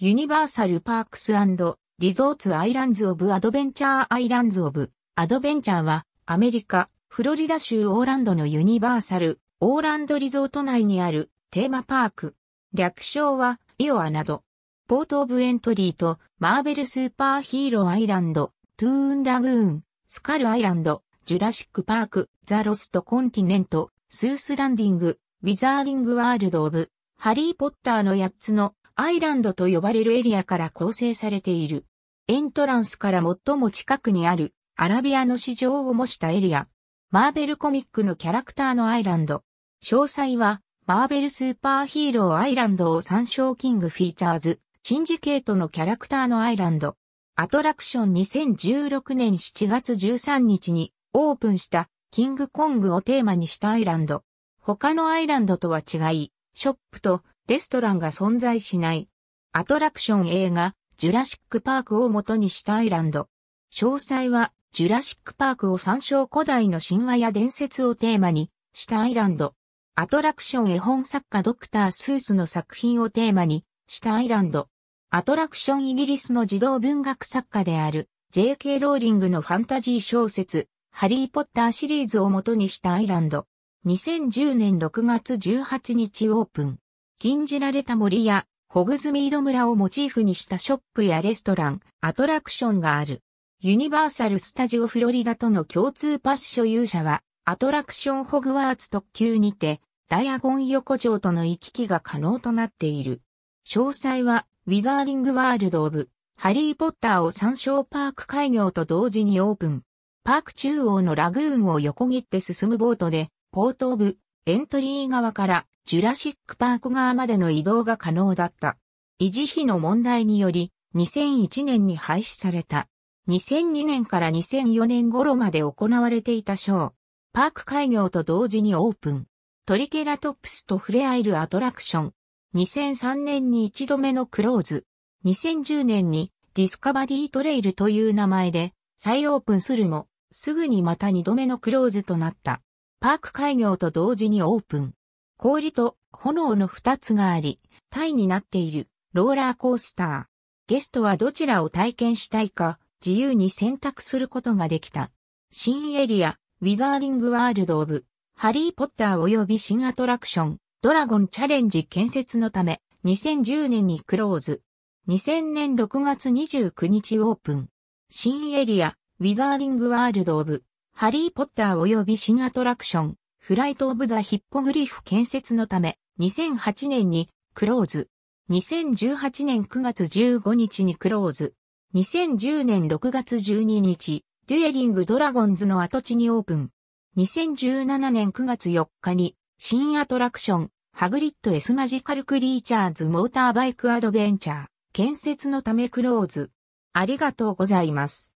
ユニバーサル・パークスリゾーツ・アイランズ・オブ・アドベンチャー・アイランズ・オブ・アドベンチャーはアメリカ・フロリダ州オーランドのユニバーサル・オーランドリゾート内にあるテーマパーク。略称はイオアなど。ポート・オブ・エントリーとマーベル・スーパーヒーロー・アイランド、トゥーン・ラグーン、スカル・アイランド、ジュラシック・パーク、ザ・ロスト・コンティネント、スース・ランディング、ウィザーリング・ワールド・オブ、ハリー・ポッターの8つのアイランドと呼ばれるエリアから構成されている。エントランスから最も近くにあるアラビアの市場を模したエリア。マーベルコミックのキャラクターのアイランド。詳細はマーベルスーパーヒーローアイランドを参照キングフィーチャーズ。チンジケートのキャラクターのアイランド。アトラクション2016年7月13日にオープンしたキングコングをテーマにしたアイランド。他のアイランドとは違い、ショップとレストランが存在しない。アトラクション映画、ジュラシック・パークを元にしたアイランド。詳細は、ジュラシック・パークを参照古代の神話や伝説をテーマにしたアイランド。アトラクション絵本作家ドクター・スースの作品をテーマにしたアイランド。アトラクションイギリスの児童文学作家である J.K. ローリングのファンタジー小説、ハリー・ポッターシリーズを元にしたアイランド。2010年6月18日オープン。禁じられた森や、ホグズミード村をモチーフにしたショップやレストラン、アトラクションがある。ユニバーサル・スタジオ・フロリダとの共通パス所有者は、アトラクション・ホグワーツ特急にて、ダイアゴン横丁との行き来が可能となっている。詳細は、ウィザーディング・ワールド・オブ、ハリー・ポッターを参照パーク開業と同時にオープン。パーク中央のラグーンを横切って進むボートで、ポート・オブ、エントリー側からジュラシックパーク側までの移動が可能だった。維持費の問題により、2001年に廃止された。2002年から2004年頃まで行われていたショー。パーク開業と同時にオープン。トリケラトプスと触れ合えるアトラクション。2003年に一度目のクローズ。2010年にディスカバリートレイルという名前で再オープンするも、すぐにまた二度目のクローズとなった。パーク開業と同時にオープン。氷と炎の二つがあり、タイになっているローラーコースター。ゲストはどちらを体験したいか自由に選択することができた。新エリア、ウィザーリングワールドオブ、ハリーポッター及び新アトラクション、ドラゴンチャレンジ建設のため、2010年にクローズ。2000年6月29日オープン。新エリア、ウィザーリングワールドオブ、ハリー・ポッター及び新アトラクション、フライト・オブ・ザ・ヒッポグリフ建設のため、2008年にクローズ。2018年9月15日にクローズ。2010年6月12日、デュエリング・ドラゴンズの跡地にオープン。2017年9月4日に、新アトラクション、ハグリッド・エス・マジカル・クリーチャーズ・モーターバイク・アドベンチャー、建設のためクローズ。ありがとうございます。